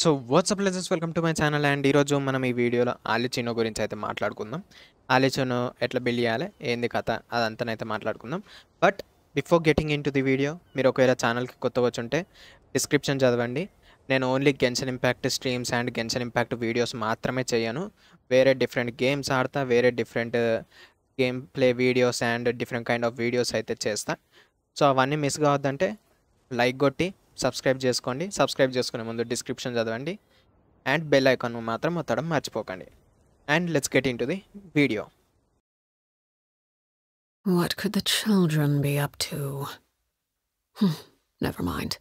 So what's up లెజెస్ welcome to my channel and ఈరోజు మనం ఈ వీడియోలో ఆలిచినో గురించి అయితే మాట్లాడుకుందాం ఆలిచినో ఎట్లా బిల్డ్ చేయాలి ఏంది కథ అయితే మాట్లాడుకుందాం but before getting into the video మీరు ఒకవేళ ఛానల్కి కొత్త వచ్చుంటే డిస్క్రిప్షన్ చదవండి నేను only Genshin Impact streams and Genshin Impact videos మాత్రమే చేయను వేరే డిఫరెంట్ గేమ్స్ ఆడతా వేరే different game play videos and different kind of videos అయితే చేస్తా సో అవన్నీ మిస్ కావద్దంటే లైక్ కొట్టి సబ్స్క్రైబ్ చేసుకోండి సబ్స్క్రైబ్ చేసుకునే ముందు డిస్క్రిప్షన్ చదవండి అండ్ బెల్ ఐకాన్ మాత్రం మొత్తడం మర్చిపోకండి and let's get into the video What could the children be up to? Hm, never mind.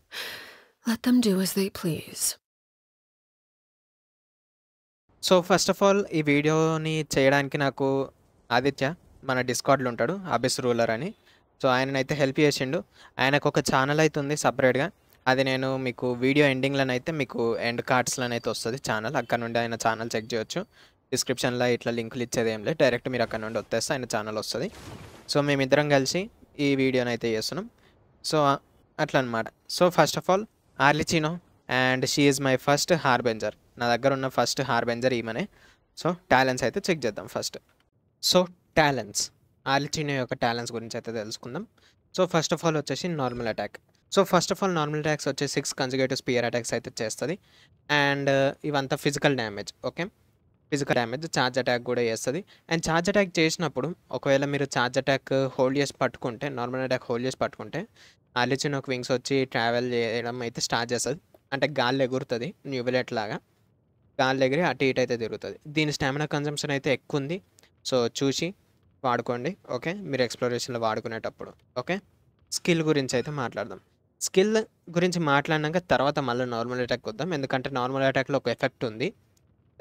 Let them do as they please. So first of all ఈ వీడియోని చేయడానికి నాకు ఆదిత్య మన డిస్కార్డ్లో ఉంటాడు అబిస్ రూలర్ అని సో అయితే హెల్ప్ చేసిండు ఆయనకు ఒక ఛానల్ అయితే ఉంది సపరేట్గా అది నేను మీకు వీడియో ఎండింగ్లోనైతే మీకు ఎండ్ కార్డ్స్లోనైతే వస్తుంది ఛానల్ అక్కడ నుండి ఆయన ఛానల్ చెక్ చేయొచ్చు డిస్క్రిప్షన్లో ఇట్లా లింకులు ఇచ్చేది ఏం లేదు డైరెక్ట్ మీరు అక్కడ నుండి వస్తే ఆయన ఛానల్ వస్తుంది సో మేమిద్దరం కలిసి ఈ వీడియోని అయితే చేస్తున్నాం సో అట్లా అనమాట so first of all Arlecchino and she is my first harbinger నా దగ్గర ఉన్న ఫస్ట్ హార్బెంజర్ ఈమెనే సో టాలెంట్స్ అయితే చెక్ చేద్దాం ఫస్ట్ సో టాలెంట్స్ ఆర్లిచినో యొక్క టాలెంట్స్ గురించి అయితే తెలుసుకుందాం సో ఫస్ట్ ఆఫ్ ఆల్ వచ్చేసి normal attack so first of all normal attacks వచ్చే సిక్స్ కన్జిగేటివ్ స్పియర్ అటాక్స్ అయితే చేస్తుంది అండ్ uh, ఇవంతా physical damage okay physical damage charge attack కూడా చేస్తుంది అండ్ ఛార్జ్ అటాక్ చేసినప్పుడు ఒకవేళ మీరు ఛార్జ్ అటాక్ హోల్డ్ చేసి పట్టుకుంటే నార్మల్ అటాక్ హోల్డ్ చేసి పట్టుకుంటే ఆలిచిన్ ఒక వింగ్స్ వచ్చి ట్రావెల్ చేయడం అయితే స్టార్ట్ చేస్తుంది అంటే గాలి ఎగురుతుంది న్యూబిలెట్ లాగా గాలి ఎగిరి అటు ఇటు అయితే తిరుగుతుంది దీని స్టామినా కన్జంప్షన్ అయితే ఎక్కువ ఉంది సో చూసి వాడుకోండి ఓకే మీరు ఎక్స్ప్లోరేషన్లో వాడుకునేటప్పుడు ఓకే స్కిల్ గురించి అయితే మాట్లాడదాం స్కిల్ గురించి మాట్లాడినాక తర్వాత మళ్ళీ నార్మల్ అటాక్ వద్దాం ఎందుకంటే నార్మల్ అటాక్లో ఒక ఎఫెక్ట్ ఉంది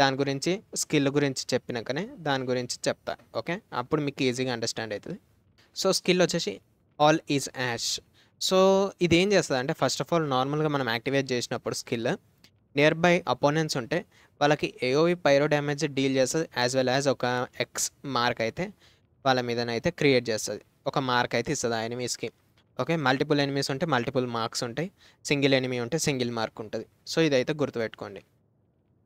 దాని గురించి స్కిల్ గురించి చెప్పినాకనే దాని గురించి చెప్తా ఓకే అప్పుడు మీకు ఈజీగా అండర్స్టాండ్ అవుతుంది సో స్కిల్ వచ్చేసి ఆల్ ఈజ్ యాష్ సో ఇది ఏం చేస్తుంది అంటే ఫస్ట్ ఆఫ్ ఆల్ నార్మల్గా మనం యాక్టివేట్ చేసినప్పుడు స్కిల్ నియర్ బై అపోనెంట్స్ ఉంటే వాళ్ళకి ఏఓవి పైరో డ్యామేజ్ డీల్ చేస్తుంది యాజ్ వెల్ యాజ్ ఒక ఎక్స్ మార్క్ అయితే వాళ్ళ మీదనైతే క్రియేట్ చేస్తుంది ఒక మార్క్ అయితే ఇస్తుంది ఆయన మీ స్కీమ్ ఓకే మల్టిపుల్ ఎనిమీస్ ఉంటే మల్టిపుల్ మార్క్స్ ఉంటాయి సింగిల్ ఎనిమీ ఉంటే సింగిల్ మార్క్ ఉంటుంది సో ఇదైతే గుర్తుపెట్టుకోండి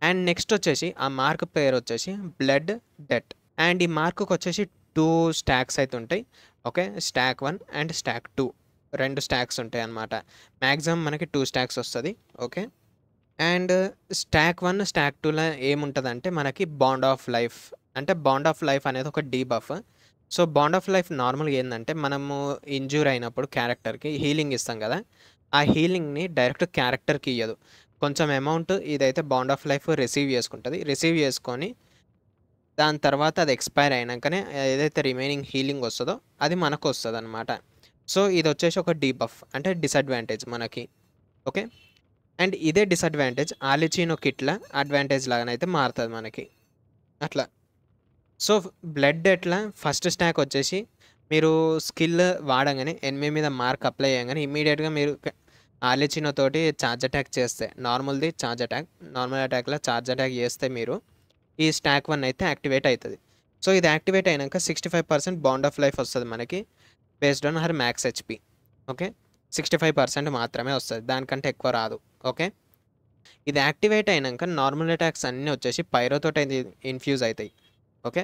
అండ్ నెక్స్ట్ వచ్చేసి ఆ మార్క్ పేరు వచ్చేసి బ్లడ్ డెట్ అండ్ ఈ మార్కుకి వచ్చేసి టూ స్టాక్స్ అయితే ఉంటాయి okay stack one and stack two రెండు స్టాక్స్ ఉంటాయి అన్నమాట మ్యాక్సిమం మనకి టూ స్టాక్స్ వస్తుంది okay and stack one stack టూలో అంటే మనకి బాండ్ ఆఫ్ లైఫ్ అంటే బాండ్ ఆఫ్ లైఫ్ అనేది ఒక debuff so bond of life నార్మల్గా ఏంటంటే మనము ఇంజూర్ అయినప్పుడు క్యారెక్టర్కి హీలింగ్ ఇస్తాం కదా ఆ హీలింగ్ని డైరెక్ట్ క్యారెక్టర్కి ఇవ్వదు కొంచెం అమౌంట్ ఇదైతే బాండ్ ఆఫ్ లైఫ్ రిసీవ్ చేసుకుంటుంది రిసీవ్ చేసుకొని దాని తర్వాత అది ఎక్స్పైర్ అయినాకనే ఏదైతే రిమైనింగ్ హీలింగ్ వస్తుందో అది మనకు వస్తుంది అనమాట సో ఇది వచ్చేసి ఒక డీబఫ్ అంటే డిసడ్వాంటేజ్ మనకి ఓకే అండ్ ఇదే డిసడ్వాంటేజ్ ఆలిచినో కిట్ల అడ్వాంటేజ్ లాగానైతే మారుతుంది మనకి అట్లా సో బ్లడ్ ఎట్లా ఫస్ట్ స్టాక్ వచ్చేసి మీరు స్కిల్ వాడగానే ఎనిమిది మీద మార్క్ అప్లై చేయగానే ఇమీడియట్గా మీరు ఆలిచిన తోటి ఛార్జ్ అటాక్ చేస్తే నార్మల్ది ఛార్జ్ అటాక్ నార్మల్ అటాక్లో ఛార్జ్ అటాక్ చేస్తే మీరు ఈ స్టాక్ వన్ అయితే యాక్టివేట్ అవుతుంది సో ఇది యాక్టివేట్ అయినాక sixty five percent bond of life వస్తుంది మనకి based on her max HP okay sixty five percent మాత్రమే వస్తుంది దానికంటే ఎక్కువ రాదు ఓకే ఇది యాక్టివేట్ అయినాక నార్మల్ అటాక్స్ అన్నీ వచ్చేసి పైరోతో ఇన్ఫ్యూజ్ అవుతాయి ఓకే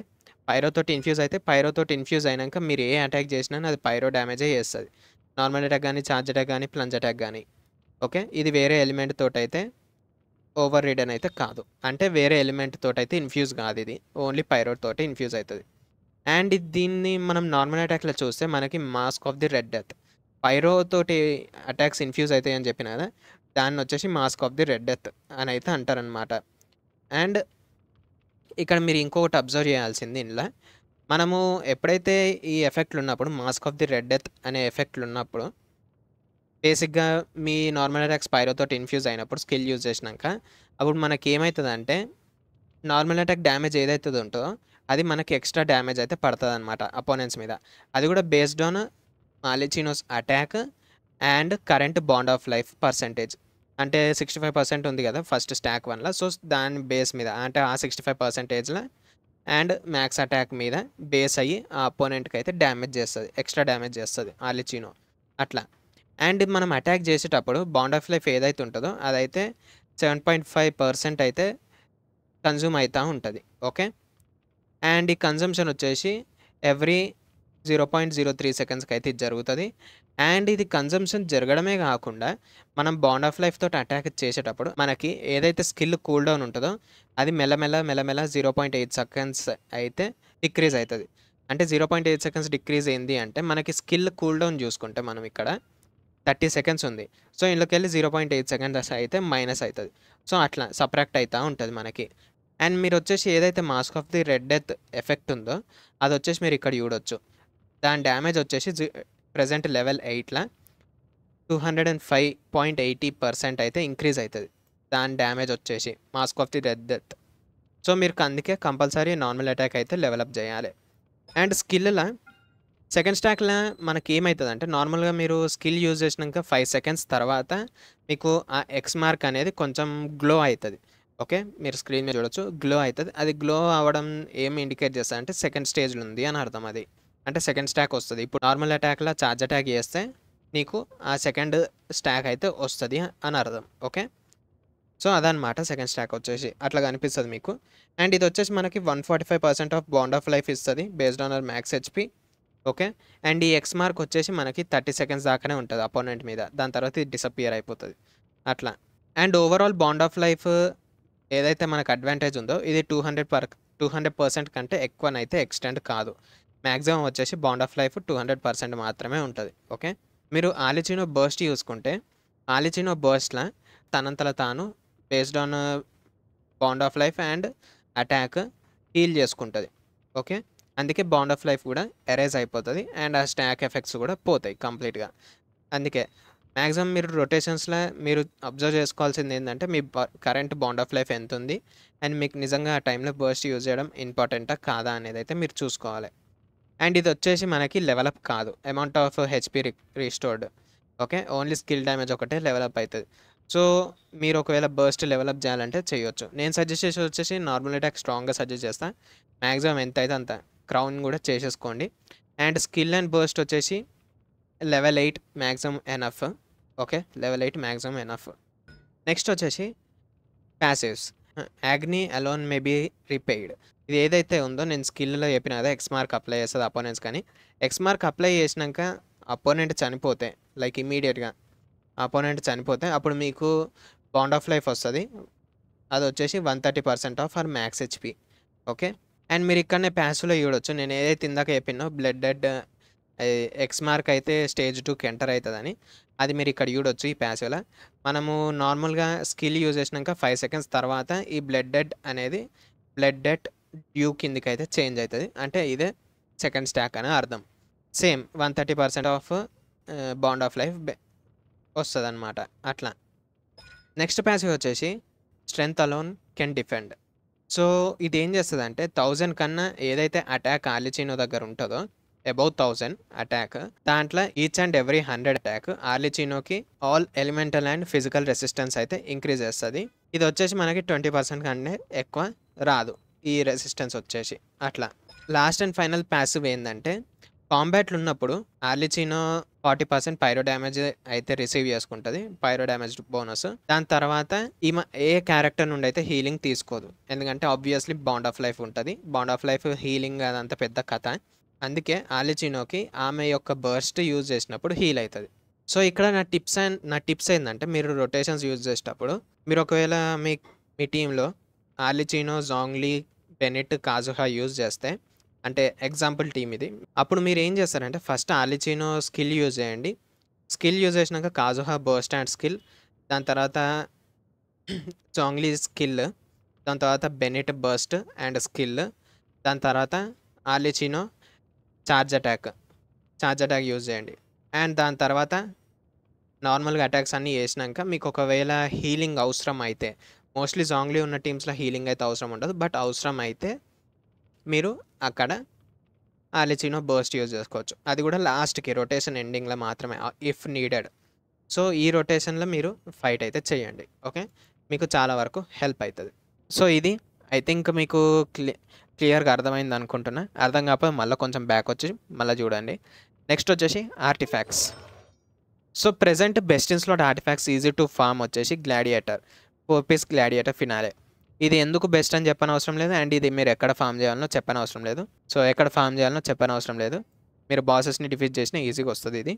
పైరోతోటి ఇన్ఫ్యూజ్ అయితే పైరోతోటి ఇన్ఫ్యూజ్ అయినాక మీరు ఏ అటాక్ చేసినా అది పైరో డ్యామేజ్ చేస్తుంది నార్మల్ అటాక్ కానీ ఛార్జ్ అటాక్ కానీ ప్లంజ్ అటాక్ కానీ ఓకే ఇది వేరే ఎలిమెంట్ తోటైతే ఓవర్ రీడన్ అయితే కాదు అంటే వేరే ఎలిమెంట్ తోటైతే ఇన్ఫ్యూజ్ కాదు ఇది ఓన్లీ పైరో తోటి ఇన్ఫ్యూజ్ అవుతుంది అండ్ దీన్ని మనం నార్మల్ అటాక్లో చూస్తే మనకి mask of the red death pyro తోటి అటాక్స్ ఇన్ఫ్యూజ్ అవుతాయి అని చెప్పిన కదా దాన్ని వచ్చేసి mask of the red death అని అయితే అంటారనమాట అండ్ ఇక్కడ మీరు ఇంకొకటి అబ్జర్వ్ చేయాల్సింది ఇందులో మనము ఎప్పుడైతే ఈ ఎఫెక్ట్లు ఉన్నప్పుడు mask of the red death అనే ఎఫెక్ట్లు ఉన్నప్పుడు బేసిక్గా మీ నార్మల్ అటాక్ స్పైరోతో ఇన్ఫ్యూజ్ అయినప్పుడు స్కిల్ యూజ్ చేసినాక అప్పుడు మనకి ఏమవుతుందంటే నార్మల్ అటాక్ డ్యామేజ్ ఏదైతే ఉంటుందో అది మనకి ఎక్స్ట్రా డ్యామేజ్ అయితే పడుతుంది అనమాట అపోనెంట్స్ మీద అది కూడా based on Arlecchino's attack and current bond of life percentage అంటే సిక్స్టీ ఫైవ్ పర్సెంట్ ఉంది కదా ఫస్ట్ స్టాక్ వన్లో సో దాని బేస్ మీద అంటే ఆ సిక్స్టీ ఫైవ్ పర్సెంటేజ్లో అండ్ మ్యాక్స్ అటాక్ మీద బేస్ అయ్యి ఆ అపోనెంట్కి అయితే డ్యామేజ్ చేస్తుంది ఎక్స్ట్రా డ్యామేజ్ చేస్తుంది ఆలిచినో అట్లా అండ్ మనం అటాక్ చేసేటప్పుడు బాండ్ ఆఫ్ లైఫ్ ఏదైతే ఉంటుందో అదైతే సెవెన్ పాయింట్ ఫైవ్ పర్సెంట్ అయితే కన్జ్యూమ్ అవుతూ ఉంటుంది ఓకే అండ్ ఈ కన్జంప్షన్ వచ్చేసి every zero point zero three సెకండ్స్కి అయితే ఇది జరుగుతుంది అండ్ ఇది కన్జంప్షన్ జరగడమే కాకుండా మనం బాండ్ ఆఫ్ లైఫ్ తోటి అటాక్ చేసేటప్పుడు మనకి ఏదైతే స్కిల్ కూల్ డౌన్ ఉంటుందో అది మెల్లమెల్ల మెల్లమెల్ల జీరో పాయింట్ ఎయిట్ సెకండ్స్ అయితే డిక్రీజ్ అవుతుంది అంటే zero point eight seconds decrease అయింది అంటే మనకి స్కిల్ కూల్ డౌన్ చూసుకుంటే మనం ఇక్కడ థర్టీ సెకండ్స్ ఉంది సో ఇందులోకి వెళ్ళి జీరో పాయింట్ ఎయిట్ సెకండ్స్ అయితే మైనస్ అవుతుంది సో అట్లా సపరాక్ట్ అవుతూ ఉంటుంది మనకి అండ్ మీరు వచ్చేసి ఏదైతే mask of the red death effect ఉందో అది వచ్చేసి మీరు ఇక్కడ చూడొచ్చు దాని డ్యామేజ్ వచ్చేసి ప్రజెంట్ లెవెల్ ఎయిట్లో two hundred and five point eighty percent అయితే ఇంక్రీజ్ అవుతుంది దాని డ్యామేజ్ వచ్చేసి mask of the death death so మీరు అందుకే కంపల్సరీ నార్మల్ అటాక్ అయితే డెవలప్ చేయాలి అండ్ స్కిల్లా సెకండ్ స్టాక్లో మనకి ఏమవుతుంది అంటే నార్మల్గా మీరు స్కిల్ యూజ్ చేసినాక ఫైవ్ సెకండ్స్ తర్వాత మీకు ఆ ఎక్స్ మార్క్ అనేది కొంచెం గ్లో అవుతుంది ఓకే మీరు స్క్రీన్ మీద చూడొచ్చు గ్లో అవుతుంది అది గ్లో అవ్వడం ఏం ఇండికేట్ చేస్తారంటే అంటే సెకండ్ స్టేజ్లో ఉంది అని అర్థం అది అంటే సెకండ్ స్టాక్ వస్తుంది ఇప్పుడు నార్మల్ అటాక్లో ఛార్జ్ అటాక్ చేస్తే నీకు ఆ సెకండ్ స్టాక్ అయితే వస్తుంది అని అర్థం ఓకే సో అదనమాట సెకండ్ స్టాక్ వచ్చేసి అట్లా కనిపిస్తుంది మీకు అండ్ ఇది వచ్చేసి మనకి one forty five percent of bond of life ఇస్తుంది based on our max HP okay and ఈ ఎక్స్ మార్క్ వచ్చేసి మనకి థర్టీ సెకండ్స్ దాకానే ఉంటుంది అపోనెంట్ మీద దాని తర్వాత ఇది డిసప్పియర్ అయిపోతుంది అట్లా and overall bond of life ఏదైతే మనకు అడ్వాంటేజ్ ఉందో ఇది two hundred per two hundred percent కంటే ఎక్కువనైతే ఎక్స్టెండ్ కాదు మ్యాక్సిమం వచ్చేసి bond of life two hundred percent మాత్రమే ఉంటుంది ఓకే మీరు ఆలిచినో బర్స్ట్ చూసుకుంటే ఆలిచినో బర్స్ట్లా తనంతల తాను based on bond of life and attack heal చేసుకుంటుంది ఓకే అందుకే బాండ్ ఆఫ్ లైఫ్ కూడా ఎరేజ్ అయిపోతుంది అండ్ ఆ స్టాక్ ఎఫెక్ట్స్ కూడా పోతాయి కంప్లీట్గా అందుకే మ్యాక్సిమం మీరు రొటేషన్స్లో మీరు అబ్జర్వ్ చేసుకోవాల్సింది ఏంటంటే మీ కరెంట్ బాండ్ ఆఫ్ లైఫ్ ఎంత ఉంది అండ్ మీకు నిజంగా ఆ టైంలో బర్స్ట్ యూజ్ చేయడం ఇంపార్టెంటా కాదా అనేది అయితే మీరు చూసుకోవాలి అండ్ ఇది వచ్చేసి మనకి లెవెలప్ కాదు amount of HP restored okay only skill damage ఒకటే లెవెలప్ అవుతుంది సో మీరు ఒకవేళ బర్స్ట్ లెవెలప్ చేయాలంటే చేయొచ్చు నేను సజెస్ట్ చేసి వచ్చేసి నార్మల్ అటాక్ స్ట్రాంగ్గా సజెస్ట్ చేస్తాను మ్యాక్సిమం ఎంత అయితే అంత క్రౌన్ కూడా చేసేసుకోండి అండ్ స్కిల్ అండ్ బర్స్ట్ వచ్చేసి level eight maximum enough okay level eight maximum enough next వచ్చేసి passives agony alone may be repaid ఇది ఏదైతే ఉందో నేను స్కిల్లో చెప్పిన కదా ఎక్స్ మార్క్ అప్లై చేస్తుంది అపోనెంట్స్ కానీ ఎక్స్ మార్క్ అప్లై చేసినాక అపోనెంట్ చనిపోతే లైక్ ఇమీడియట్గా అపోనెంట్ చనిపోతే అప్పుడు మీకు బాండ్ ఆఫ్ లైఫ్ వస్తుంది అది వచ్చేసి one thirty percent of our max HP okay and మీరు ఇక్కడనే ప్యాస్లో చూడొచ్చు నేను ఏదైతే ఇందాక చెప్పినో బ్లడ్ డెడ్ ఎక్స్ మార్క్ అయితే స్టేజ్ టూకి ఎంటర్ అవుతుందని అది మీరు ఇక్కడ చూడొచ్చు ఈ ప్యాస్లో మనము నార్మల్గా స్కిల్ యూజ్ చేసినాక ఫైవ్ సెకండ్స్ తర్వాత ఈ బ్లడ్ డెడ్ అనేది బ్లడ్ డెట్ డ్యూ కిందికి అయితే చేంజ్ అవుతుంది అంటే ఇదే సెకండ్ స్టాక్ అని అర్థం same one thirty percent of bond of life వస్తుంది అనమాట అట్లా నెక్స్ట్ ప్యాసేజ్ వచ్చేసి strength alone can defend so ఇది ఏం చేస్తుంది అంటే థౌజండ్ కన్నా ఏదైతే అటాక్ ఆలిచినో దగ్గర ఉంటుందో అబౌవ్ థౌజండ్ అటాక్ దాంట్లో each and every hundred attack ఆర్లిచినోకి all elemental and physical resistance అయితే ఇంక్రీజ్ చేస్తుంది ఇది వచ్చేసి మనకి ట్వంటీ పర్సెంట్ కంటే ఎక్కువ రాదు ఈ రెసిస్టెన్స్ వచ్చేసి అట్లా లాస్ట్ అండ్ ఫైనల్ ప్యాసివ్ ఏంటంటే కాంబాట్లు ఉన్నప్పుడు Arlecchino forty percent pyro damage అయితే రిసీవ్ చేసుకుంటుంది పైరో డ్యామేజ్ బోనస్ దాని తర్వాత ఈ ఏ క్యారెక్టర్ నుండి అయితే హీలింగ్ తీసుకోదు ఎందుకంటే ఆబ్వియస్లీ బాండ్ ఆఫ్ లైఫ్ ఉంటుంది బాండ్ ఆఫ్ లైఫ్ హీలింగ్ అదంతా పెద్ద కథ అందుకే ఆలిచినోకి ఆమె యొక్క బర్స్ట్ యూజ్ చేసినప్పుడు హీల్ అవుతుంది సో ఇక్కడ నా టిప్స్ అండ్ నా టిప్స్ ఏంటంటే మీరు రొటేషన్స్ యూజ్ చేసేటప్పుడు మీరు ఒకవేళ మీ మీ టీంలో ఆలిచినో జాంగ్లీ బెనెట్ కాజుహా యూజ్ చేస్తే అంటే ఎగ్జాంపుల్ టీమ్ ఇది అప్పుడు మీరు ఏం చేస్తారంటే ఫస్ట్ ఆలిచినో స్కిల్ యూజ్ చేయండి స్కిల్ యూజ్ చేసినాక కాజుహా బర్స్ట్ అండ్ స్కిల్ దాని తర్వాత జాంగ్లీ స్కిల్ దాని తర్వాత బెనెట్ బర్స్ట్ అండ్ స్కిల్ దాని తర్వాత Arlecchino charge attack charge attack use చేయండి అండ్ దాని తర్వాత నార్మల్గా అటాక్స్ అన్నీ చేసినాక మీకు ఒకవేళ హీలింగ్ అవసరం అయితే మోస్ట్లీ జాంగ్లీ ఉన్న టీమ్స్లో హీలింగ్ అయితే అవసరం ఉండదు బట్ అవసరం అయితే మీరు అక్కడ ఆలిచినో బర్స్ట్ యూజ్ చేసుకోవచ్చు అది కూడా లాస్ట్కి రొటేషన్ ఎండింగ్లో మాత్రమే ఇఫ్ నీడెడ్ సో ఈ రొటేషన్లో మీరు ఫైట్ అయితే చేయండి ఓకే మీకు చాలా వరకు హెల్ప్ అవుతుంది సో ఇది ఐ థింక్ మీకు క్లి క్లియర్గా అర్థమైంది అనుకుంటున్నా అర్థం కాకపోతే మళ్ళీ కొంచెం బ్యాక్ వచ్చి మళ్ళీ చూడండి నెక్స్ట్ వచ్చేసి artifacts so present best in artifacts easy to farm వచ్చేసి గ్లాడియేటర్ ఫోర్పీస్ గ్లాడియేటర్ ఫినాలే ఇది ఎందుకు బెస్ట్ అని చెప్పనవసరం లేదు అండ్ ఇది మీరు ఎక్కడ ఫామ్ చేయాలనో చెప్పనవసరం లేదు సో ఎక్కడ ఫామ్ చేయాలనో చెప్పనవసరం లేదు మీరు బాసెస్ని డిఫీట్ చేసినా ఈజీగా వస్తుంది ఇది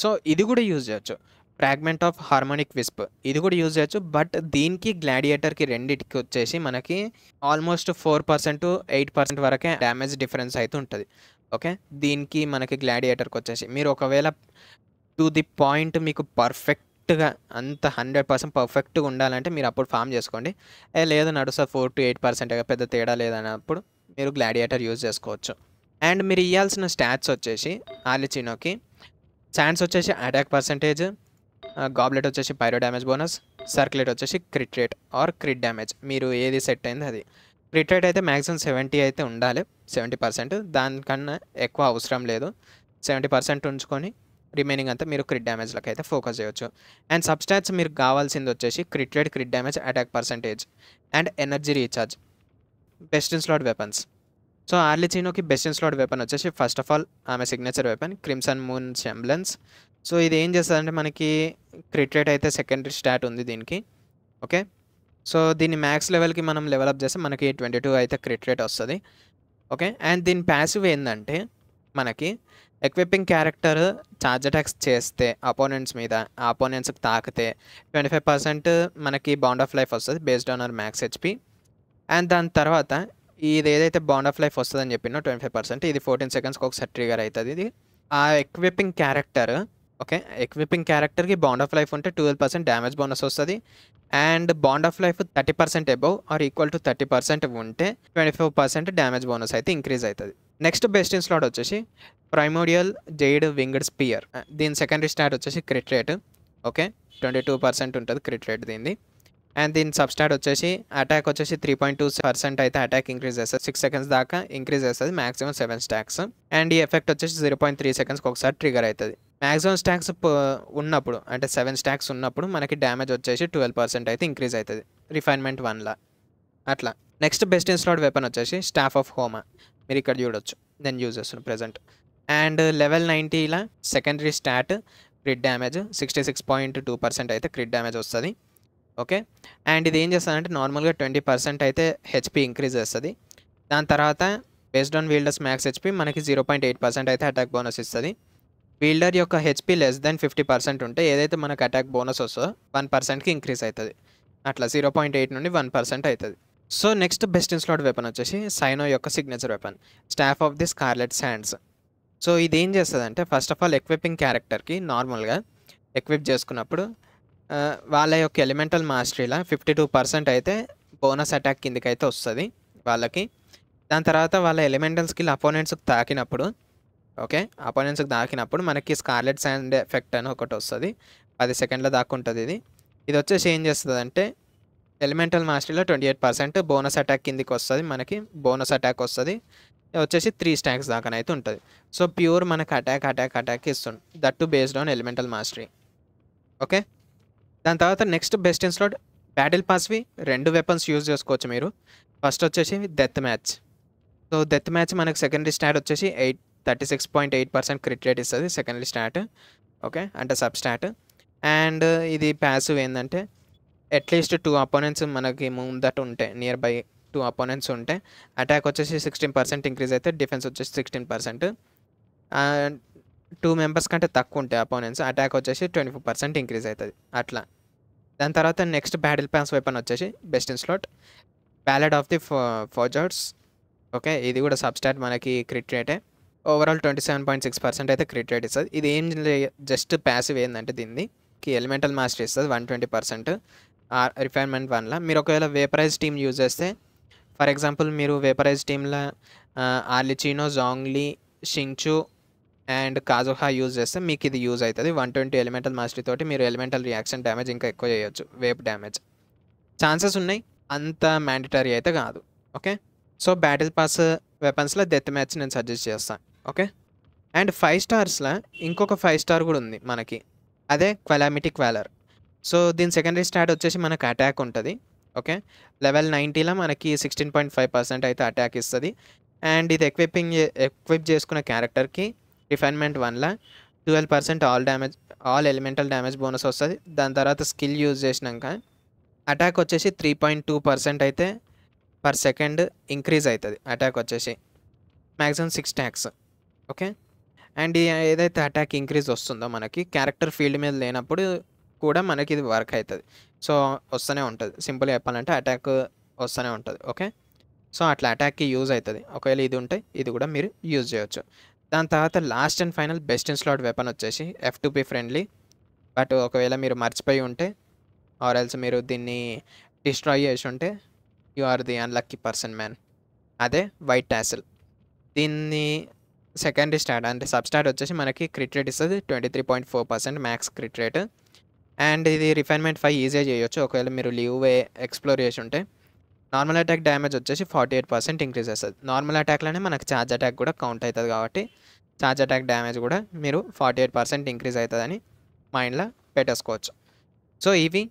సో ఇది కూడా యూజ్ చేయొచ్చు ఫ్రాగ్మెంట్ ఆఫ్ హార్మోనిక్ విస్ప్ ఇది కూడా యూజ్ చేయొచ్చు బట్ దీనికి గ్లాడియేటర్కి రెండింటికి వచ్చేసి మనకి almost four percent eight percent వరకే డ్యామేజ్ డిఫరెన్స్ అయితే ఉంటుంది ఓకే దీనికి మనకి గ్లాడియేటర్కి వచ్చేసి మీరు ఒకవేళ టు ది పాయింట్ మీకు పర్ఫెక్ట్ పర్ఫెక్ట్గా అంత హండ్రెడ్ పర్సెంట్ పర్ఫెక్ట్గా ఉండాలంటే మీరు అప్పుడు ఫామ్ చేసుకోండి ఏ లేదు నడు సార్ ఫోర్ టు ఎయిట్ పర్సెంట్ పెద్ద తేడా లేదన్నప్పుడు మీరు గ్లాడియేటర్ యూజ్ చేసుకోవచ్చు అండ్ మీరు ఇవ్వాల్సిన స్టాట్స్ వచ్చేసి ఆలిచినోకి స్టాండ్స్ వచ్చేసి అటాక్ పర్సంటేజ్ గాబ్లెట్ వచ్చేసి పైరో డ్యామేజ్ బోనస్ సర్క్యులేట్ వచ్చేసి crit rate or crit damage మీరు ఏది సెట్ అయింది అది క్రిట్ రేట్ అయితే మ్యాక్సిమం సెవెంటీ అయితే ఉండాలి సెవెంటీ పర్సెంట్ దానికన్నా ఎక్కువ అవసరం లేదు సెవెంటీ పర్సెంట్ ఉంచుకొని రిమైనింగ్ అంతా మీరు క్రిట్ డ్యామేజ్లకు అయితే ఫోకస్ చేయొచ్చు అండ్ సబ్స్టాట్స్ మీరు కావాల్సింది వచ్చేసి crit rate crit damage attack percentage and energy recharge best in slot weapons so ఆర్లిచినోకి బెస్ట్ ఇన్ స్లాడ్ వెపన్ వచ్చేసి ఫస్ట్ ఆఫ్ ఆల్ ఆమె signature weapon crimson moon semblance so ఇది ఏం చేస్తుందంటే మనకి క్రిట్ రేట్ అయితే సెకండరీ స్టాట్ ఉంది దీనికి ఓకే సో దీన్ని మ్యాక్స్ లెవెల్కి మనం డెవలప్ చేస్తే మనకి ట్వంటీ టూ అయితే క్రిట్ రేట్ వస్తుంది ఓకే అండ్ దీని ప్యాసివ్ ఏంటంటే మనకి ఎక్విప్పింగ్ క్యారెక్టర్ ఛార్జ్ అటాక్స్ చేస్తే అపోనెంట్స్ మీద ఆ అపోనెంట్స్కి తాకితే ట్వంటీ ఫైవ్ పర్సెంట్ మనకి బాండ్ ఆఫ్ లైఫ్ వస్తుంది based on our max HP and దాని తర్వాత ఇది ఏదైతే బాండ్ ఆఫ్ లైఫ్ వస్తుందని చెప్పినో ట్వంటీ ఫైవ్ పర్సెంట్ ఇది ఫోర్టీన్ సెకండ్స్కి ఒకసారి ట్రిగర్ అవుతుంది ఇది ఆ ఎక్విప్పింగ్ క్యారెక్టర్ ఓకే ఎక్విపింగ్ క్యారెక్టర్కి బాండ్ ఆఫ్ లైఫ్ ఉంటే ట్వెల్వ్ పర్సెంట్ డ్యామేజ్ బోనస్ వస్తుంది and bond of life thirty percent above or equal to thirty percent ఉంటే twenty five percent damage bonus అయితే ఇంక్రీజ్ అవుతుంది నెక్స్ట్ బెస్ట్ ఇన్ స్లాట్ వచ్చేసి primordial jade winged spear దీని secondary stat వచ్చేసి crit rate okay twenty two percent ఉంటుంది crit rate దీన్ని and దీని sub stat వచ్చేసి అటాక్ వచ్చేసి త్రీ పాయింట్ టూ పర్సెంట్ అయితే అటాక్ ఇంక్రీజ్ చేస్తుంది సిక్స్ సెకండ్స్ దాకా ఇంక్రీజ్ చేస్తుంది మాక్సిమం సెవెన్ స్టాక్స్ అండ్ ఈ ఎఫెక్ట్ వచ్చేసి జీరో పాయింట్ త్రీ సెకండ్స్కి ఒకసారి ట్రిగర్ అవుతుంది మాక్సిమం స్టాక్స్ ఉన్నప్పుడు అంటే సెవెన్ స్టాక్స్ ఉన్నప్పుడు మనకి డ్యామేజ్ వచ్చేసి ట్వెల్వ్ పర్సెంట్ అయితే ఇంక్రీజ్ అవుతుంది రిఫైన్మెంట్ వన్లా అట్లా నెక్స్ట్ బెస్ట్ ఇన్స్లాడ్ వెపన్ వచ్చేసి స్టాఫ్ ఆఫ్ హోమా మీరు ఇక్కడ చూడొచ్చు నేను యూజ్ చేస్తున్నాను ప్రజెంట్ అండ్ లెవెల్ నైంటీలా secondary stat crit damage sixty six point two percent అయితే క్రిట్ డ్యామేజ్ వస్తుంది ఓకే అండ్ ఇది ఏం చేస్తానంటే నార్మల్గా ట్వంటీ పర్సెంట్ అయితే హెచ్పి ఇంక్రీజ్ చేస్తుంది దాని తర్వాత based on wielder's max HP మనకి జీరో పాయింట్ ఎయిట్ పర్సెంట్ అయితే అటాక్ బోనస్ ఇస్తుంది వీల్డర్ యొక్క HP less than fifty percent ఉంటే ఏదైతే మనకు అటాక్ బోనస్ వస్తుందో వన్ పర్సెంట్కి ఇంక్రీజ్ అవుతుంది అట్లా జీరో పాయింట్ ఎయిట్ నుండి వన్ పర్సెంట్ అవుతుంది so next best in weapon వచ్చేసి సైనో యొక్క signature weapon staff of the scarlet sands so ఇది ఏం చేస్తుందంటే ఫస్ట్ ఆఫ్ ఆల్ ఎక్విపింగ్ క్యారెక్టర్కి నార్మల్గా ఎక్విప్ చేసుకున్నప్పుడు వాళ్ళ యొక్క ఎలిమెంటల్ మాస్టరీలా ఫిఫ్టీ టూ పర్సెంట్ అయితే బోనస్ అటాక్ కిందకైతే వస్తుంది వాళ్ళకి దాని తర్వాత వాళ్ళ ఎలిమెంటల్ స్కిల్ అపోనెంట్స్కి తాకినప్పుడు ఓకే అపోనెంట్స్కి తాకినప్పుడు మనకి స్కార్లెట్ శాండ్ ఎఫెక్ట్ అని ఒకటి వస్తుంది పది సెకండ్ల దాకా ఉంటుంది ఇది ఇది వచ్చేసి ఏం చేస్తుంది అంటే ఎలిమెంటల్ మాస్టరీలో twenty eight percent bonus attack కిందికి వస్తుంది మనకి బోనస్ అటాక్ వస్తుంది వచ్చేసి త్రీ స్టాక్స్ దాకానైతే ఉంటుంది సో ప్యూర్ మనకు అటాక్ అటాక్ అటాక్ ఇస్తుంది that to based on elemental mastery okay దాని తర్వాత నెక్స్ట్ బెస్ట్ ఇన్ బ్యాటిల్ పాస్వి రెండు వెపన్స్ యూజ్ చేసుకోవచ్చు మీరు ఫస్ట్ వచ్చేసి deathmatch so deathmatch మనకు సెకండరీ స్టాట్ వచ్చేసి eight thirty six point eight percent crit rate ఇస్తుంది సెకండరీ స్టాట్ ఓకే అంటే సబ్ స్టాట్ అండ్ ఇది ప్యాసివ్ ఏంటంటే అట్లీస్ట్ టూ అపోనెంట్స్ మనకి ముందట ఉంటాయి నియర్ బై టూ అపోనెంట్స్ ఉంటాయి అటాక్ వచ్చేసి సిక్స్టీన్ పర్సెంట్ ఇంక్రీజ్ అయితే డిఫెన్స్ వచ్చేసి సిక్స్టీన్ పర్సెంట్ టూ మెంబర్స్ కంటే తక్కువ ఉంటాయి అపోనెంట్స్ అటాక్ వచ్చేసి ట్వంటీ ఫోర్ పర్సెంట్ ఇంక్రీజ్ అవుతుంది అట్లా దాని తర్వాత నెక్స్ట్ బ్యాటిల్ ప్యాన్స్ వైపన్ వచ్చేసి best in slot ballad of the fjords okay ఇది కూడా సబ్స్టాట్ మనకి క్రిట్ రేటే overall twenty seven point six percent అయితే క్రిట్ రేట్ ఇస్తుంది ఇది ఏం జస్ట్ ప్యాసివ్ ఏంటంటే దీన్ని ఎలిమెంటల్ మాస్టర్ ఇస్తుంది వన్ ట్వంటీ పర్సెంట్ రిఫైన్మెంట్ వన్లో మీరు ఒకవేళ వేపరైజ్ టీమ్ యూజ్ చేస్తే ఫర్ ఎగ్జాంపుల్ మీరు వేపరైజ్ టీంలో ఆర్లిచినో జాంగ్లీ షింగ్చు అండ్ కాజోహా యూజ్ చేస్తే మీకు ఇది యూజ్ అవుతుంది వన్ ట్వంటీ ఎలిమెంటల్ మాస్టరీ తోటి మీరు ఎలిమెంటల్ రియాక్షన్ డ్యామేజ్ ఇంకా ఎక్కువ చేయొచ్చు వేప్ డ్యామేజ్ ఛాన్సెస్ ఉన్నాయి అంత మ్యాండటరీ అయితే కాదు ఓకే సో బ్యాటిల్ పాస్ వెపన్స్లో డెత్ మ్యాచ్ నేను సజెస్ట్ చేస్తాను ఓకే అండ్ ఫైవ్ స్టార్స్లో ఇంకొక ఫైవ్ స్టార్ కూడా ఉంది మనకి అదే క్వలామిటిక్ వ్యాలర్ సో దీని సెకండరీ స్టాట్ వచ్చేసి మనకు అటాక్ ఉంటుంది ఓకే లెవెల్ నైంటీలో మనకి సిక్స్టీన్ పాయింట్ ఫైవ్ పర్సెంట్ అయితే అటాక్ ఇస్తుంది అండ్ ఇది ఎక్విపింగ్ ఎక్విప్ చేసుకున్న క్యారెక్టర్కి రిఫైన్మెంట్ వన్లో twelve percent all damage all elemental damage bonus వస్తుంది దాని తర్వాత స్కిల్ యూజ్ చేసినాక అటాక్ వచ్చేసి త్రీ పాయింట్ టూ పర్సెంట్ అయితే పర్ సెకండ్ ఇంక్రీజ్ అవుతుంది అటాక్ వచ్చేసి maximum six stacks okay and ఏదైతే అటాక్ ఇంక్రీజ్ వస్తుందో మనకి క్యారెక్టర్ ఫీల్డ్ మీద లేనప్పుడు కూడా మనకి ఇది వర్క్ అవుతుంది సో వస్తూనే ఉంటుంది సింపుల్గా చెప్పాలంటే అటాక్ వస్తూనే ఉంటుంది ఓకే సో అట్లా అటాక్కి యూజ్ అవుతుంది ఒకవేళ ఇది ఉంటే ఇది కూడా మీరు యూజ్ చేయొచ్చు దాని తర్వాత last and final best in slot weapon వచ్చేసి F two P friendly but ఒకవేళ మీరు మర్చిపోయి ఉంటే ఆర్ ఎల్స్ మీరు దీన్ని డిస్ట్రాయ్ చేసి ఉంటే you are the unlucky person man అదే వైట్ ట్యాసిల్ దీన్ని సెకండరీ స్టాట్ అంటే సబ్ స్టాట్ వచ్చేసి మనకి క్రిట్ రేట్ ఇస్తుంది twenty three point four percent max crit rate and ఇది రిఫైన్మెంట్ ఫైవ్ ఈజీగా చేయొచ్చు ఒకవేళ మీరు లీవ్ వే ఎక్స్ప్లోర్ చేసి ఉంటే నార్మల్ అటాక్ డ్యామేజ్ వచ్చేసి ఫార్టీ ఎయిట్ పర్సెంట్ ఇంక్రీజ్ చేస్తుంది నార్మల్ అటాక్లోనే మనకు ఛార్జ్ అటాక్ కూడా కౌంట్ అవుతుంది కాబట్టి ఛార్జ్ అటాక్ డ్యామేజ్ కూడా మీరు ఫార్టీ ఎయిట్ పర్సెంట్ ఇంక్రీజ్ అవుతుందని మైండ్లో పెట్టేసుకోవచ్చు సో ఇవి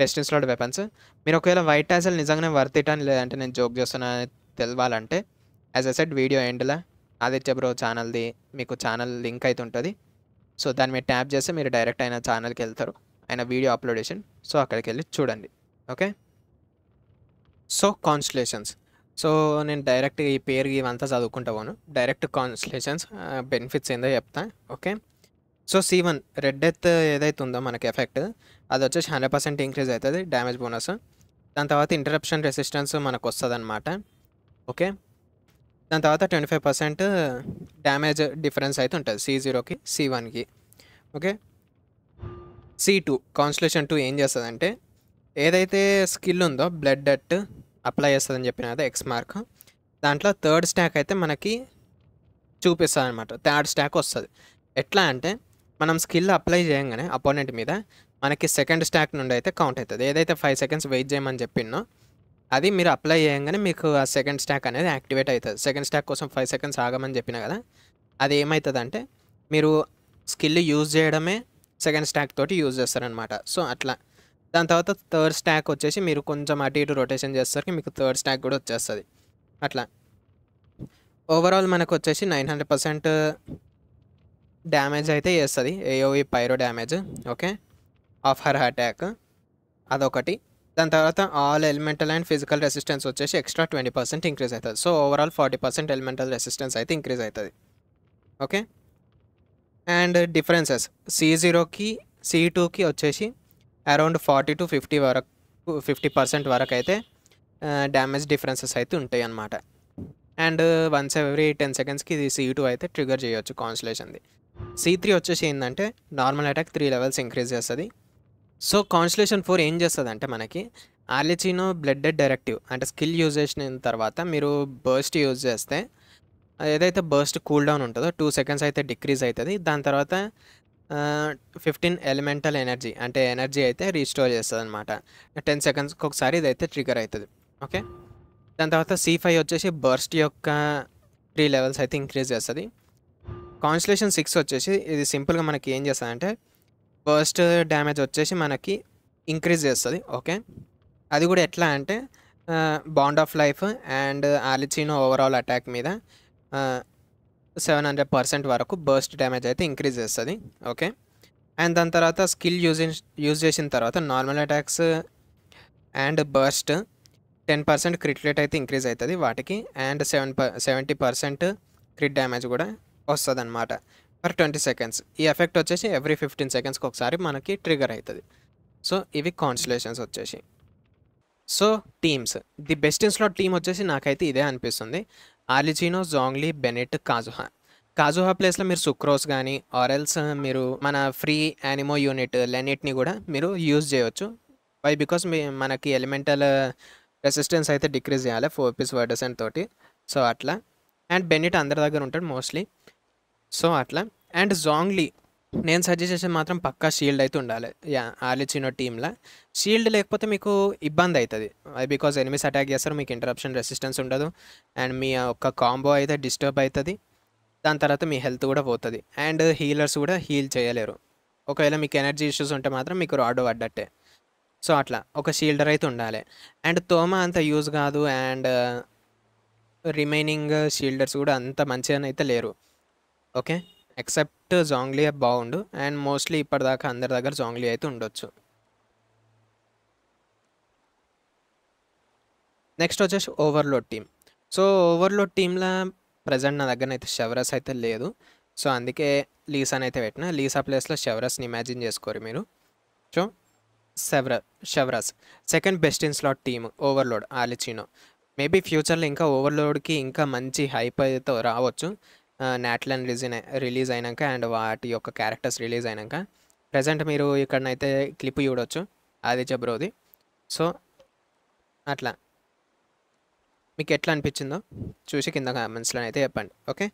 డెస్టిన్ స్లాట్ వెపన్స్ మీరు ఒకవేళ వైట్ టాసల్ నిజంగానే వర్త్ అని లేదంటే నేను జోక్ చేస్తున్నా తెలవాలంటే యాజ్ అ సెట్ వీడియో ఎండ్లా ఆదిత్య బ్రో ఛానల్ది మీకు ఛానల్ లింక్ అయితే ఉంటుంది సో దాన్ని మీరు ట్యాప్ చేస్తే మీరు డైరెక్ట్ అయిన ఛానల్కి వెళ్తారు ఆయన వీడియో అప్లోడ్ చేసిండు సో అక్కడికి వెళ్ళి చూడండి ఓకే సో కాన్స్టలేషన్స్ సో నేను డైరెక్ట్ ఈ పేరు ఇవంతా చదువుకుంటా పోను డైరెక్ట్ కాన్స్టలేషన్స్ బెనిఫిట్స్ ఏందో చెప్తా okay so C one red death ఏదైతే ఉందో మనకి ఎఫెక్ట్ అది వచ్చేసి హండ్రెడ్ పర్సెంట్ ఇంక్రీజ్ అవుతుంది డ్యామేజ్ బోనస్ దాని తర్వాత ఇంటరప్షన్ రెసిస్టెన్స్ మనకు వస్తుంది అనమాట ఓకే దాని తర్వాత twenty five percent damage difference అయితే ఉంటుంది సి జీరోకి సి వన్కి okay C two constellation two ఏం చేస్తుందంటే ఏదైతే స్కిల్ ఉందో బ్లడ్ డట్ అప్లై చేస్తుందని చెప్పిన కదా ఎక్స్ మార్క్ దాంట్లో థర్డ్ స్టాక్ అయితే మనకి చూపిస్తుంది అనమాట థర్డ్ స్టాక్ వస్తుంది ఎట్లా అంటే మనం స్కిల్ అప్లై చేయగానే అపోనెంట్ మీద మనకి సెకండ్ స్టాక్ నుండి అయితే కౌంట్ అవుతుంది ఏదైతే ఫైవ్ సెకండ్స్ వెయిట్ చేయమని చెప్పిందో అది మీరు అప్లై చేయగానే మీకు ఆ సెకండ్ స్టాక్ అనేది యాక్టివేట్ అవుతుంది సెకండ్ స్టాక్ కోసం ఫైవ్ సెకండ్స్ ఆగమని చెప్పిన కదా అది ఏమవుతుంది అంటే మీరు స్కిల్ యూజ్ చేయడమే సెకండ్ స్టాక్ తోటి యూజ్ చేస్తారనమాట సో అట్లా దాని తర్వాత థర్డ్ స్టాక్ వచ్చేసి మీరు కొంచెం అటు ఇటు రొటేషన్ చేసేసరికి మీకు థర్డ్ స్టాక్ కూడా వచ్చేస్తుంది అట్లా ఓవరాల్ మనకు వచ్చేసి నైన్ హండ్రెడ్ పర్సెంట్ డ్యామేజ్ అయితే చేస్తుంది AoE pyro damage okay of her attack అదొకటి దాని తర్వాత all elemental and physical resistance వచ్చేసి ఎక్స్ట్రా ట్వంటీ పర్సెంట్ ఇంక్రీజ్ అవుతుంది so overall forty percent elemental resistance అయితే ఇంక్రీజ్ అవుతుంది ఓకే అండ్ డిఫరెన్సెస్ సి జీరోకి సి టూకి వచ్చేసి అరౌండ్ ఫార్టీ టు ఫిఫ్టీ వరకు ఫిఫ్టీ పర్సెంట్ వరకు అయితే డ్యామేజ్ డిఫరెన్సెస్ అయితే ఉంటాయి అన్నమాట అండ్ వన్స్ ఎవ్రీ టెన్ సెకండ్స్కి ఇది సి టూ అయితే ట్రిగర్ చేయొచ్చు కాన్స్లేషన్ది సి త్రీ వచ్చేసి ఏంటంటే normal attack three levels increase చేస్తుంది సో కాన్స్లేషన్ ఫోర్ ఏం చేస్తుంది అంటే మనకి ఆలిచినో బ్లడ్ డైరెక్టివ్ అంటే స్కిల్ యూజ్ చేసిన తర్వాత మీరు బర్స్ట్ యూజ్ చేస్తే ఏదైతే బర్స్ట్ కూల్ డౌన్ ఉంటుందో టూ సెకండ్స్ అయితే డిక్రీజ్ అవుతుంది దాని తర్వాత ఫిఫ్టీన్ ఎలిమెంటల్ ఎనర్జీ అంటే ఎనర్జీ అయితే రీస్టోర్ చేస్తుంది అనమాట టెన్ సెకండ్స్కి ఒకసారి ఇదైతే ట్రిగర్ అవుతుంది ఓకే దాని తర్వాత సి ఫైవ్ వచ్చేసి బర్స్ట్ యొక్క త్రీ లెవెల్స్ అయితే ఇంక్రీజ్ చేస్తుంది కాన్స్టిలేషన్ సిక్స్ వచ్చేసి ఇది సింపుల్గా మనకి ఏం చేస్తుందంటే బర్స్ట్ డ్యామేజ్ వచ్చేసి మనకి ఇంక్రీజ్ చేస్తుంది ఓకే అది కూడా ఎట్లా అంటే bond of life and Arlecchino overall attack మీద సెవెన్ హండ్రెడ్ పర్సెంట్ వరకు బర్స్ట్ డ్యామేజ్ అయితే ఇంక్రీజ్ చేస్తుంది ఓకే అండ్ దాని తర్వాత స్కిల్ యూజ్ యూజ్ చేసిన తర్వాత normal attacks and burst ten percent crit rate అయితే ఇంక్రీజ్ అవుతుంది వాటికి and seven seventy percent crit damage కూడా వస్తుంది అనమాట ఫర్ ట్వంటీ సెకండ్స్ ఈ ఎఫెక్ట్ వచ్చేసి ఎవ్రీ ఫిఫ్టీన్ సెకండ్స్కి ఒకసారి మనకి ట్రిగర్ అవుతుంది సో ఇవి కాన్స్టలేషన్స్ వచ్చేసి సో టీమ్స్ ది బెస్ట్ ఇన్స్లో టీమ్ వచ్చేసి నాకైతే ఇదే అనిపిస్తుంది ఆర్లిచినో జాంగ్లీ బెనెట్ కాజుహా కాజుహా ప్లేస్లో మీరు సుక్రోస్ కానీ ఆర్ఎల్స్ మీరు మన ఫ్రీ యానిమో యూనిట్ లెనిట్ని కూడా మీరు యూజ్ చేయవచ్చు వై బికాస్ మీ మనకి ఎలిమెంటల్ రెసిస్టెన్స్ అయితే డిక్రీజ్ చేయాలి ఫోర్ పీస్ వర్డసెంట్ తోటి సో అట్లా అండ్ బెనిట్ అందరి దగ్గర ఉంటాడు మోస్ట్లీ సో అట్లా అండ్ జాంగ్లీ నేను సజెస్ట్ చేసేది మాత్రం పక్కా షీల్డ్ అయితే ఉండాలి యా ఆలిచినో టీంలో షీల్డ్ లేకపోతే మీకు ఇబ్బంది అవుతుంది అది బికాజ్ ఎనిమిస్ అటాక్ చేస్తారు మీకు ఇంటరప్షన్ రెసిస్టెన్స్ ఉండదు అండ్ మీ యొక్క కాంబో అయితే డిస్టర్బ్ అవుతుంది దాని తర్వాత మీ హెల్త్ కూడా పోతుంది అండ్ హీలర్స్ కూడా హీల్ చేయలేరు ఒకవేళ మీకు ఎనర్జీ ఇష్యూస్ ఉంటే మాత్రం మీకు రాడో పడ్డట్టే సో అట్లా ఒక షీల్డర్ అయితే ఉండాలి అండ్ తోమ అంత యూజ్ కాదు అండ్ రిమైనింగ్ షీల్డర్స్ కూడా అంత మంచిగానైతే లేరు ఓకే ఎక్సెప్ట్ జాంగ్లీ యాప్ బాగుండు అండ్ మోస్ట్లీ ఇప్పటిదాకా అందరి దగ్గర జాంగ్లీ అయితే ఉండొచ్చు నెక్స్ట్ వచ్చేసి ఓవర్లోడ్ టీమ్ సో ఓవర్లోడ్ టీంలో ప్రజెంట్ నా దగ్గర అయితే షెవరస్ అయితే లేదు సో అందుకే లీస్ అని అయితే పెట్టిన లీసా ప్లేస్లో షెవరస్ని ఇమాజిన్ చేసుకోరు మీరు సో సెవర Chevreuse second best in slot team overload Arlecchino maybe ఫ్యూచర్లో ఇంకా ఓవర్లోడ్కి ఇంకా మంచి హైప్ అయితే రావచ్చు నాట్లన్ రిలీజ్ రిలీజ్ అయినాక అండ్ వాటి యొక్క క్యారెక్టర్స్ రిలీజ్ అయినాక ప్రజెంట్ మీరు ఇక్కడనైతే క్లిప్ చూడొచ్చు అది జబ్రోది సో అట్లా మీకు ఎట్లా అనిపించిందో చూసి కింద కామెంట్స్లో అయితే చెప్పండి okay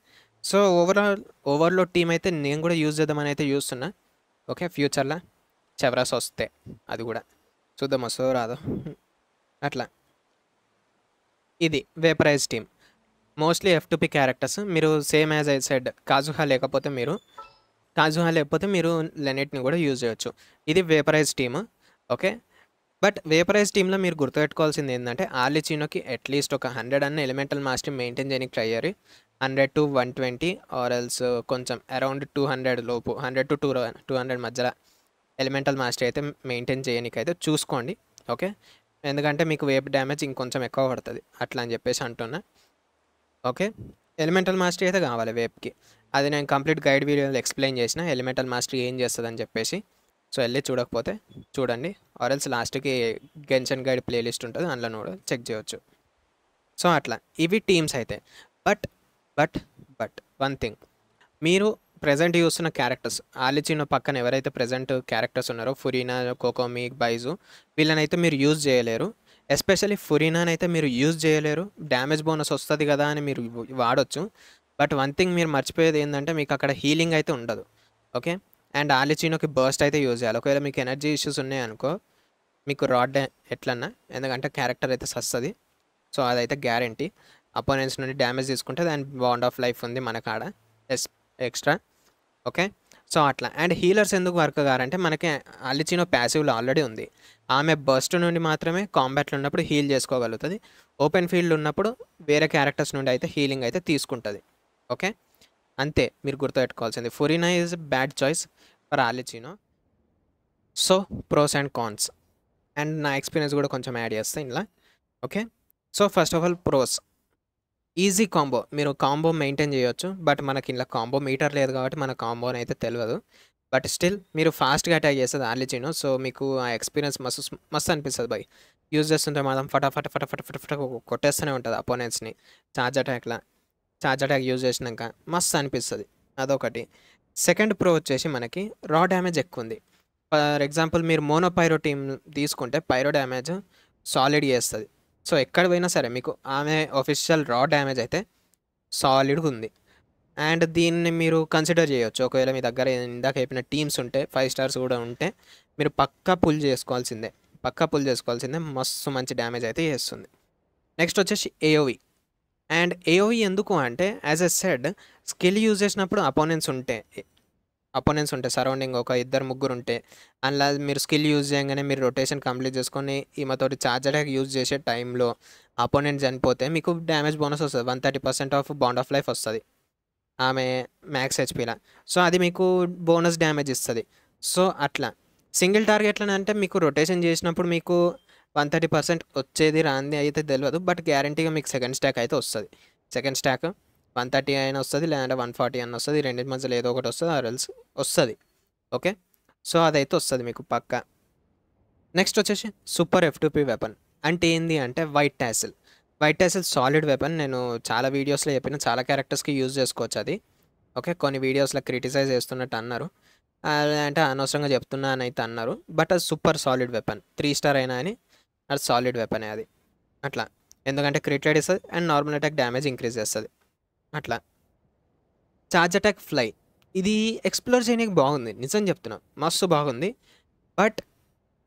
so overall overload team అయితే నేను కూడా యూజ్ చేద్దామని అయితే చూస్తున్నా ఓకే ఫ్యూచర్లో చెవరాస్ వస్తే అది కూడా చూద్దాం వస్తుందో రాదో అట్లా ఇది vaporize team mostly F two P characters మీరు same as I said Kazuha లేకపోతే మీరు కాజుహా లేకపోతే మీరు లెనెట్ని కూడా యూజ్ చేయొచ్చు ఇది vaporize team okay but vaporize టీంలో మీరు గుర్తుపెట్టుకోవాల్సింది ఏంటంటే ఆర్లిచినోకి అట్లీస్ట్ ఒక హండ్రెడ్ అన్న ఎలిమెంటల్ మాస్టర్ మెయింటైన్ చేయడానికి ట్రై చేయాలి hundred to one twenty or else కొంచెం అరౌండ్ టూ హండ్రెడ్ లోపు hundred to two two hundred మధ్యలో ఎలిమెంటల్ మాస్టర్ అయితే మెయింటైన్ చేయడానికైతే చూసుకోండి ఓకే ఎందుకంటే మీకు వేప్ డ్యామేజ్ ఇంకొంచెం ఎక్కువ పడుతుంది అట్లా అని చెప్పేసి అంటున్నా ఓకే ఎలిమెంటల్ మాస్టరీ అయితే కావాలి వేప్కి అది నేను కంప్లీట్ గైడ్ వీడియోలో ఎక్స్ప్లెయిన్ చేసిన ఎలిమెంటల్ మాస్టరీ ఏం చేస్తుందని చెప్పేసి సో వెళ్ళి చూడకపోతే చూడండి ఆర్ఎల్స్ లాస్ట్కి గెన్షన్ గైడ్ ప్లేలిస్ట్ ఉంటుంది అందులో కూడా చెక్ చేయవచ్చు సో అట్లా ఇవి టీమ్స్ అయితే but but but one thing మీరు ప్రజెంట్ చూస్తున్న క్యారెక్టర్స్ ఆలిచిన పక్కన ఎవరైతే ప్రజెంట్ క్యారెక్టర్స్ ఉన్నారో ఫురీనా కోకోమి బైజు వీళ్ళనైతే మీరు యూజ్ చేయలేరు ఎస్పెషల్లీ ఫురీనా అయితే మీరు యూజ్ చేయలేరు డ్యామేజ్ బోనస్ వస్తుంది కదా అని మీరు వాడచ్చు బట్ వన్ థింగ్ మీరు మర్చిపోయేది ఏంటంటే మీకు అక్కడ హీలింగ్ అయితే ఉండదు ఓకే అండ్ ఆలిచినోకి బర్స్ట్ అయితే యూజ్ చేయాలి ఒకవేళ మీకు ఎనర్జీ ఇష్యూస్ ఉన్నాయనుకో మీకు రాడ్ ఎట్లన్నా ఎందుకంటే క్యారెక్టర్ అయితే సస్తుంది సో అదైతే గ్యారంటీ అపోనెంట్స్ నుండి డ్యామేజ్ తీసుకుంటే దాని బాండ్ ఆఫ్ లైఫ్ ఉంది మన కాడ ఎస్ ఎక్స్ట్రా ఓకే సో అట్లా అండ్ హీలర్స్ ఎందుకు వర్క్ కారంటే మనకి అలిచినో ప్యాసివ్లో ఆల్రెడీ ఉంది ఆమె బస్ట్ నుండి మాత్రమే కాంబాట్లో ఉన్నప్పుడు హీల్ చేసుకోగలుగుతుంది ఓపెన్ ఫీల్డ్ ఉన్నప్పుడు వేరే క్యారెక్టర్స్ నుండి అయితే హీలింగ్ అయితే తీసుకుంటుంది ఓకే అంతే మీరు గుర్తుపెట్టుకోవాల్సింది Furina is bad choice for Arlecchino so pros and cons and నా ఎక్స్పీరియన్స్ కూడా కొంచెం యాడ్ చేస్తాను ఇలా okay so first of all pros easy combo మీరు కాంబో మెయింటైన్ చేయొచ్చు బట్ మనకి ఇలా కాంబో మీటర్ లేదు కాబట్టి మన కాంబోని అయితే తెలియదు బట్ స్టిల్ మీరు ఫాస్ట్గా అటాక్ చేస్తుంది ఆర్లిచినో సో మీకు ఆ ఎక్స్పీరియన్స్ మస్తు మస్తు అనిపిస్తుంది బై యూజ్ చేస్తుంటే మాత్రం ఫటాఫట ఫటాఫట ఫటాఫట కొట్టేస్తూనే ఉంటుంది అపోనెంట్స్ని ఛార్జ్ అటాక్లా ఛార్జ్ అటాక్ యూజ్ చేసినాక మస్తు అనిపిస్తుంది అదొకటి సెకండ్ ప్రో వచ్చేసి మనకి రా డ్యామేజ్ ఎక్కువ ఉంది ఫర్ ఎగ్జాంపుల్ మీరు మోనో పైరో టీమ్ తీసుకుంటే పైరో డ్యామేజ్ సాలిడ్ చేస్తుంది సో ఎక్కడ పోయినా సరే మీకు ఆమె ఒఫిషియల్ రా డ్యామేజ్ అయితే సాలిడ్గా ఉంది అండ్ దీన్ని మీరు కన్సిడర్ చేయొచ్చు ఒకవేళ మీ దగ్గర ఇందాక చెప్పిన టీమ్స్ ఉంటే ఫైవ్ స్టార్స్ కూడా ఉంటే మీరు పక్కా పుల్ చేసుకోవాల్సిందే పక్కా పుల్ చేసుకోవాల్సిందే మస్తు మంచి డ్యామేజ్ అయితే చేస్తుంది నెక్స్ట్ వచ్చేసి ఏఓవి e. అండ్ ఏఓవి e ఎందుకు అంటే as I said skill use చేసినప్పుడు అపోనెంట్స్ ఉంటే అపోనెంట్స్ ఉంటే సరౌండింగ్ ఒక ఇద్దరు ముగ్గురు ఉంటే అలా మీరు స్కిల్ యూజ్ చేయగానే మీరు రొటేషన్ కంప్లీట్ చేసుకొని ఈమెతోటి చార్జ్ అటాక్ యూజ్ చేసే టైంలో అపోనెంట్ చనిపోతే మీకు డ్యామేజ్ బోనస్ వస్తుంది one thirty percent of bond of life వస్తుంది ఆమె మ్యాక్స్ హెచ్పీలా సో అది మీకు బోనస్ డ్యామేజ్ ఇస్తుంది సో అట్లా సింగిల్ టార్గెట్లను అంటే మీకు రొటేషన్ చేసినప్పుడు మీకు వన్ థర్టీ పర్సెంట్ వచ్చేది రాంది అయితే తెలియదు బట్ గ్యారంటీగా మీకు సెకండ్ స్టాక్ అయితే వస్తుంది సెకండ్ స్టాక్ వన్ థర్టీ అయినా వస్తుంది లేదంటే వన్ ఫార్టీ అయినా వస్తుంది రెండు మధ్యలో ఏదో ఒకటి వస్తుంది ఆ ఆర్ఎల్స్ వస్తుంది ఓకే సో అదైతే వస్తుంది మీకు పక్క నెక్స్ట్ వచ్చేసి సూపర్ ఎఫ్టూపీ వెపన్ అంటే ఏంది అంటే white tassel white tassel solid weapon నేను చాలా వీడియోస్లో చెప్పిన చాలా క్యారెక్టర్స్కి యూజ్ చేసుకోవచ్చు అది ఓకే కొన్ని వీడియోస్లో క్రిటిసైజ్ చేస్తున్నట్టు అన్నారు అంటే అనవసరంగా చెప్తున్నా అని అయితే అన్నారు బట్ అది super solid weapon three star అయినా అని అది సాలిడ్ వెపనే అది అట్లా ఎందుకంటే క్రిటిసైడ్ ఇస్తుంది and normal attack damage increase చేస్తుంది అట్లా చార్జ్ అటాక్ ఫ్లై ఇది ఎక్స్ప్లోర్ చేయడానికి బాగుంది నిజం చెప్తున్నా మస్తు బాగుంది బట్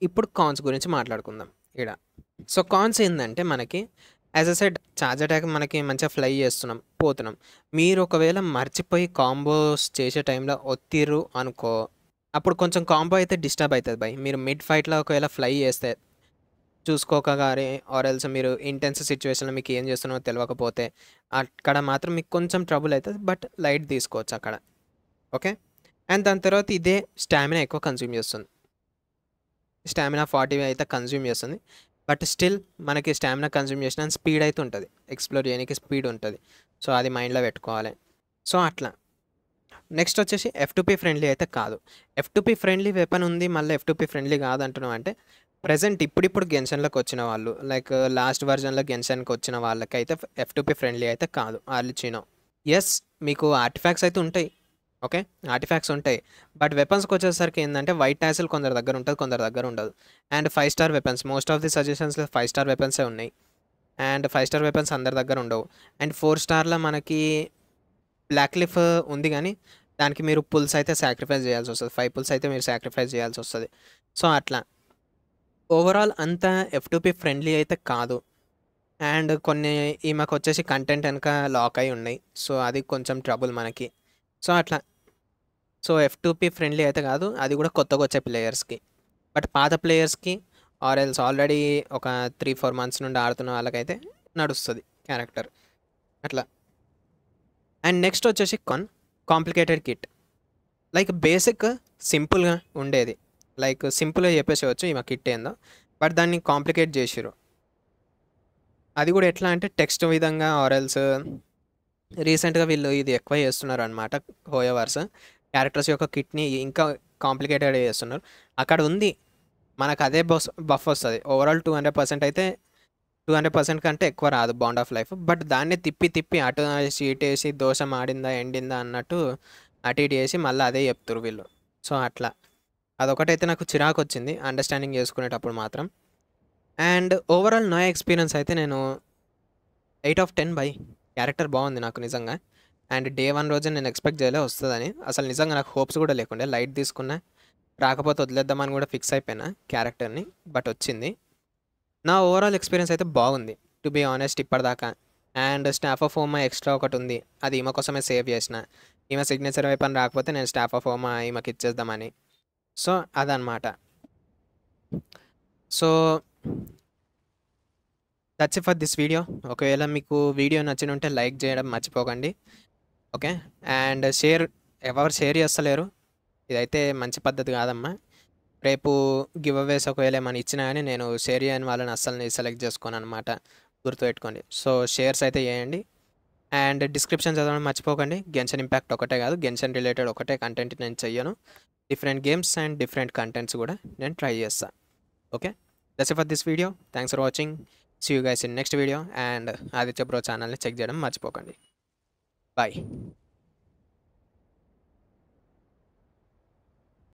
ఇప్పుడు కాన్స్ గురించి మాట్లాడుకుందాం ఇక్కడ సో కాన్స్ ఏంటంటే మనకి as I said charge attack మనకి మంచిగా ఫ్లై చేస్తున్నాం పోతున్నాం మీరు ఒకవేళ మర్చిపోయి కాంబోస్ చేసే టైంలో ఒత్తిరు అనుకో అప్పుడు కొంచెం కాంబో అయితే డిస్టర్బ్ అవుతుంది బాయ్ మీరు మిడ్ ఫైట్లో ఒకవేళ ఫ్లై చేస్తే చూసుకోక కానీ ఆర్ఎల్స్ మీరు ఇంటెన్స్ సిచ్యువేషన్లో మీకు ఏం చేస్తున్నామో తెలియకపోతే అక్కడ మాత్రం మీకు కొంచెం ట్రబుల్ అవుతుంది బట్ లైట్ తీసుకోవచ్చు అక్కడ ఓకే అండ్ దాని తర్వాత ఇదే స్టామినా ఎక్కువ కన్జ్యూమ్ చేస్తుంది స్టామినా ఫార్టీ అయితే కన్జ్యూమ్ చేస్తుంది బట్ స్టిల్ మనకి స్టామినా కన్జ్యూమ్ చేసిన స్పీడ్ అయితే ఉంటుంది ఎక్స్ప్లోర్ చేయడానికి స్పీడ్ ఉంటుంది సో అది మైండ్లో పెట్టుకోవాలి సో అట్లా నెక్స్ట్ వచ్చేసి ఎఫ్ టూపీ ఫ్రెండ్లీ అయితే కాదు ఎఫ్ టూపీ ఫ్రెండ్లీ వెపన్ ఉంది మళ్ళీ ఎఫ్ టూపీ ఫ్రెండ్లీ కాదు అంటున్నాం అంటే ప్రజెంట్ ఇప్పుడిప్పుడు గెన్షన్లోకి వచ్చిన వాళ్ళు లైక్ లాస్ట్ వర్జన్లో గెన్షన్కి వచ్చిన వాళ్ళకైతే ఎఫ్ టూపీ ఫ్రెండ్లీ అయితే కాదు ఆర్లిచినో ఎస్ మీకు ఆర్టిఫాక్స్ అయితే ఉంటాయి ఓకే ఆర్టిఫాక్ట్స్ ఉంటాయి బట్ వెపన్స్కి వచ్చేసరికి ఏంటంటే వైట్ టాసిల్ కొందరి దగ్గర ఉంటుంది కొందరి దగ్గర ఉండదు and five star weapons most of the సజెషన్స్లో ఫైవ్ స్టార్ వెపన్సే ఉన్నాయి అండ్ ఫైవ్ స్టార్ వెపన్స్ అందరి దగ్గర ఉండవు అండ్ ఫోర్ స్టార్లో మనకి బ్లాక్ లిఫ్ ఉంది కానీ దానికి మీరు పుల్స్ అయితే సాక్రిఫైస్ చేయాల్సి వస్తుంది ఫైవ్ పుల్స్ అయితే మీరు సాక్రిఫైస్ చేయాల్సి వస్తుంది సో అట్లా ఓవరాల్ అంత ఎఫ్టూపీ ఫ్రెండ్లీ అయితే కాదు అండ్ కొన్ని ఈమెకు వచ్చేసి కంటెంట్ వెనక లాక్ అయి ఉన్నాయి సో అది కొంచెం ట్రబుల్ మనకి సో అట్లా సో ఎఫ్ టూపీ ఫ్రెండ్లీ అయితే కాదు అది కూడా కొత్తగా వచ్చే ప్లేయర్స్కి బట్ పాత ప్లేయర్స్కి ఆర్ ఎల్స్ ఆల్రెడీ ఒక త్రీ ఫోర్ మంత్స్ నుండి ఆడుతున్న వాళ్ళకైతే నడుస్తుంది క్యారెక్టర్ అట్లా అండ్ నెక్స్ట్ వచ్చేసి కొన్ కాంప్లికేటెడ్ కిట్ లైక్ బేసిక్ సింపుల్గా ఉండేది లైక్ సింపుల్గా చెప్పేసేవచ్చు ఈమె కిట్ ఏందో బట్ దాన్ని కాంప్లికేట్ చేసిరు అది కూడా ఎట్లా అంటే టెక్స్ట్ విధంగా ఆర్ఎల్స్ రీసెంట్గా వీళ్ళు ఇది ఎక్కువ చేస్తున్నారు అనమాట హోయవర్స్ క్యారెక్టర్స్ యొక్క కిట్ని ఇంకా కాంప్లికేటెడ్ చేస్తున్నారు అక్కడ ఉంది మనకు అదే బస్ బఫ్ వస్తుంది ఓవరాల్ టూ హండ్రెడ్ పర్సెంట్ అయితే టూ హండ్రెడ్ పర్సెంట్ కంటే ఎక్కువ రాదు బాండ్ ఆఫ్ లైఫ్ బట్ దాన్ని తిప్పి తిప్పి అటు వేసి వేసి దోషం ఆడిందా ఎండిందా అన్నట్టు అటు ఇటు వేసి మళ్ళీ అదే చెప్తారు వీళ్ళు సో అట్లా అదొకటైతే నాకు చిరాకు వచ్చింది అండర్స్టాండింగ్ చేసుకునేటప్పుడు మాత్రం అండ్ ఓవరాల్ నో ఎక్స్పీరియన్స్ అయితే నేను eight of ten by character బాగుంది నాకు నిజంగా అండ్ డే వన్ రోజు నేను ఎక్స్పెక్ట్ చేయలే వస్తుందని అసలు నిజంగా నాకు హోప్స్ కూడా లేకుండే లైట్ తీసుకున్నా రాకపోతే వదిలేద్దామని కూడా ఫిక్స్ అయిపోయినా క్యారెక్టర్ని బట్ వచ్చింది నా ఓవరాల్ ఎక్స్పీరియన్స్ అయితే బాగుంది టు బీ ఆనెస్ట్ ఇప్పటిదాకా and staff of Homa extra ఒకటి ఉంది అది ఈమె కోసమే సేవ్ చేసిన ఈమె సిగ్నేచర్ వైపు అని రాకపోతే నేను స్టాఫ్ ఆఫ్ హోమా ఈమెకి ఇచ్చేద్దామని సో అదనమాట so that's it for this video ఒకవేళ మీకు వీడియో నచ్చిన ఉంటే లైక్ చేయడం మర్చిపోకండి ఓకే అండ్ షేర్ ఎవరు షేర్ చేస్తలేరు ఇదైతే మంచి పద్ధతి కాదమ్మా రేపు గివ్ అవేస్ ఒకవేళ ఏమైనా ఇచ్చినా కానీ నేను షేర్ చేయని వాళ్ళని అస్సలు సెలెక్ట్ చేసుకోను అనమాట గుర్తుపెట్టుకోండి సో షేర్స్ అయితే చేయండి అండ్ డిస్క్రిప్షన్ చదవడం మర్చిపోకండి గెన్షన్ ఇంపాక్ట్ ఒకటే కాదు గెన్షన్ రిలేటెడ్ ఒకటే కంటెంట్ నేను చెయ్యను different games and different contents కూడా నేను ట్రై చేస్తా okay that's for this video thanks for watching see you guys in next video and Aditya bro ఛానల్ని చెక్ చేయడం మర్చిపోకండి Bye.